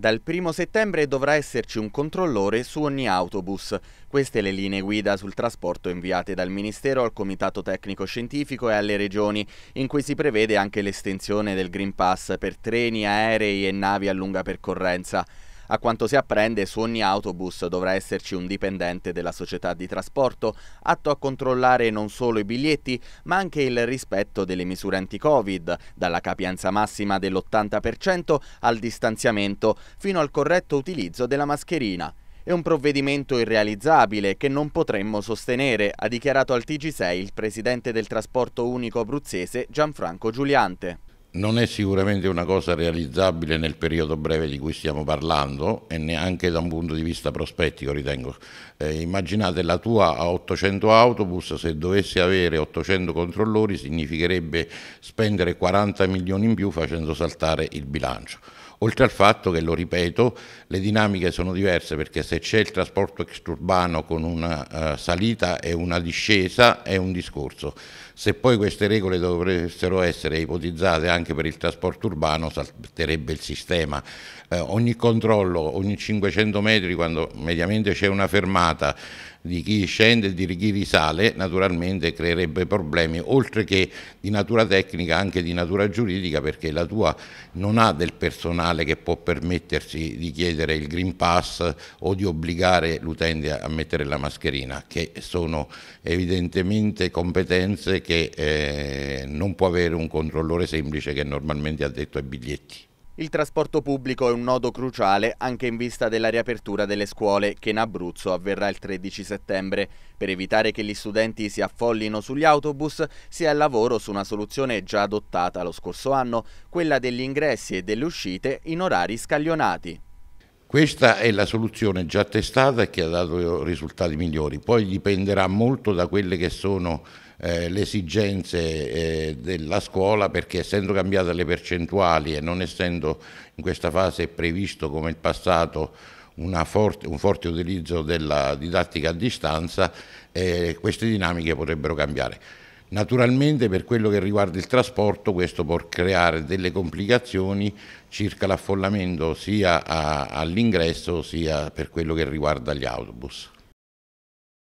Dal 1 settembre dovrà esserci un controllore su ogni autobus. Queste le linee guida sul trasporto inviate dal Ministero al Comitato Tecnico Scientifico e alle Regioni, in cui si prevede anche l'estensione del Green Pass per treni, aerei e navi a lunga percorrenza. A quanto si apprende, su ogni autobus dovrà esserci un dipendente della società di trasporto, atto a controllare non solo i biglietti, ma anche il rispetto delle misure anti-Covid, dalla capienza massima dell'80% al distanziamento, fino al corretto utilizzo della mascherina. È un provvedimento irrealizzabile che non potremmo sostenere, ha dichiarato al TG6 il presidente del trasporto unico abruzzese Gianfranco Giuliante non è sicuramente una cosa realizzabile nel periodo breve di cui stiamo parlando e neanche da un punto di vista prospettico ritengo. Eh, immaginate la tua a 800 autobus, se dovessi avere 800 controllori significherebbe spendere 40 milioni in più facendo saltare il bilancio oltre al fatto che, lo ripeto, le dinamiche sono diverse perché se c'è il trasporto extraurbano con una uh, salita e una discesa è un discorso. Se poi queste regole dovessero essere ipotizzate anche anche per il trasporto urbano salterebbe il sistema. Eh, ogni controllo, ogni 500 metri, quando mediamente c'è una fermata, di chi scende e di chi risale naturalmente creerebbe problemi, oltre che di natura tecnica anche di natura giuridica, perché la tua non ha del personale che può permettersi di chiedere il Green Pass o di obbligare l'utente a mettere la mascherina, che sono evidentemente competenze che eh, non può avere un controllore semplice che normalmente ha detto ai biglietti. Il trasporto pubblico è un nodo cruciale anche in vista della riapertura delle scuole che in Abruzzo avverrà il 13 settembre. Per evitare che gli studenti si affollino sugli autobus si è al lavoro su una soluzione già adottata lo scorso anno, quella degli ingressi e delle uscite in orari scaglionati. Questa è la soluzione già testata e che ha dato risultati migliori, poi dipenderà molto da quelle che sono eh, le esigenze eh, della scuola perché essendo cambiate le percentuali e non essendo in questa fase previsto come in passato forte, un forte utilizzo della didattica a distanza, eh, queste dinamiche potrebbero cambiare. Naturalmente per quello che riguarda il trasporto questo può creare delle complicazioni circa l'affollamento sia all'ingresso sia per quello che riguarda gli autobus.